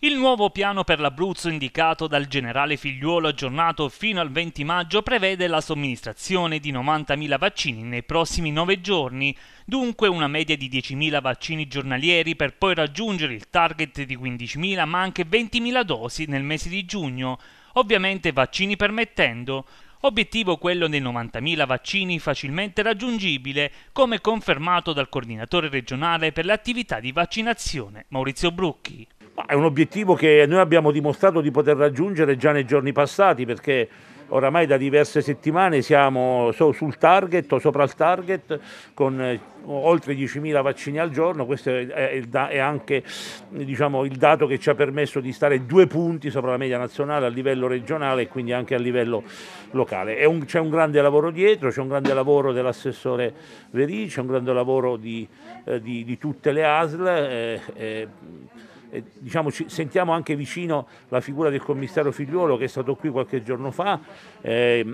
Il nuovo piano per l'Abruzzo indicato dal generale Figliuolo aggiornato fino al 20 maggio prevede la somministrazione di 90.000 vaccini nei prossimi 9 giorni, dunque una media di 10.000 vaccini giornalieri per poi raggiungere il target di 15.000 ma anche 20.000 dosi nel mese di giugno, ovviamente vaccini permettendo. Obiettivo quello dei 90.000 vaccini facilmente raggiungibile, come confermato dal coordinatore regionale per le attività di vaccinazione Maurizio Brucchi. È un obiettivo che noi abbiamo dimostrato di poter raggiungere già nei giorni passati perché oramai da diverse settimane siamo sul target o sopra il target con eh, oltre 10.000 vaccini al giorno, questo è, anche diciamo, il dato che ci ha permesso di stare due punti sopra la media nazionale a livello regionale e quindi anche a livello locale. Un, c'è un grande lavoro dietro, c'è un grande lavoro dell'assessore Verì, c'è un grande lavoro di, eh, di, di tutte le ASL. Eh, eh, Diciamo, sentiamo anche vicino la figura del commissario Figliuolo che è stato qui qualche giorno fa eh,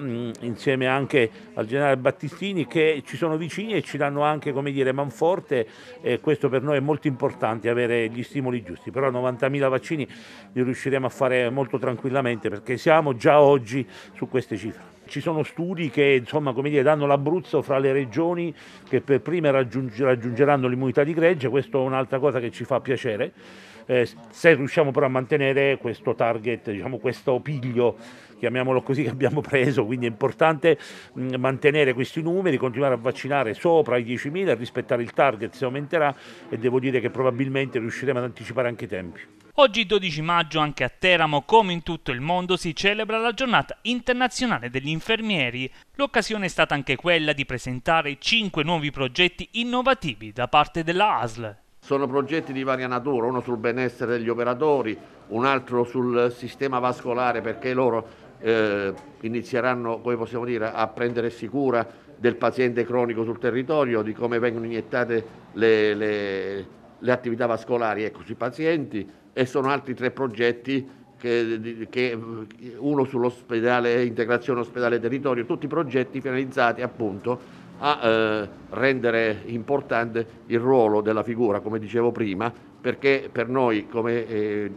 insieme anche al generale Battistini che ci sono vicini e ci danno anche come dire, manforte e questo per noi è molto importante avere gli stimoli giusti, però 90.000 vaccini li riusciremo a fare molto tranquillamente perché siamo già oggi su queste cifre ci sono studi che insomma, dire, danno l'Abruzzo fra le regioni che per prime raggiungeranno l'immunità di gregge, questa è un'altra cosa che ci fa piacere. Eh, se riusciamo però a mantenere questo target, diciamo, questo piglio chiamiamolo così, che abbiamo preso, quindi è importante mm, mantenere questi numeri, continuare a vaccinare sopra i 10.000, rispettare il target se aumenterà e devo dire che probabilmente riusciremo ad anticipare anche i tempi. Oggi 12 maggio anche a Teramo, come in tutto il mondo, si celebra la giornata internazionale degli infermieri. L'occasione è stata anche quella di presentare 5 nuovi progetti innovativi da parte della ASL. Sono progetti di varia natura, uno sul benessere degli operatori, un altro sul sistema vascolare perché loro eh, inizieranno, come possiamo dire, a prendersi cura del paziente cronico sul territorio, di come vengono iniettate le, le, le attività vascolari ecco, sui pazienti e sono altri tre progetti che, che, uno sull'ospedale, integrazione ospedale territorio, tutti progetti finalizzati appunto a eh, rendere importante il ruolo della figura, come dicevo prima, perché per noi come, eh,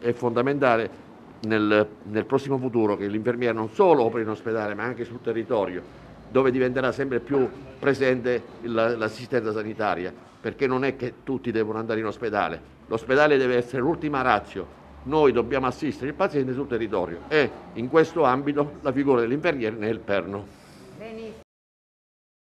è fondamentale nel, nel prossimo futuro che l'infermiera non solo operi in ospedale ma anche sul territorio dove diventerà sempre più presente l'assistenza sanitaria, perché non è che tutti devono andare in ospedale, l'ospedale deve essere l'ultima razio, noi dobbiamo assistere il paziente sul territorio e in questo ambito la figura dell'infermiere ne è il perno.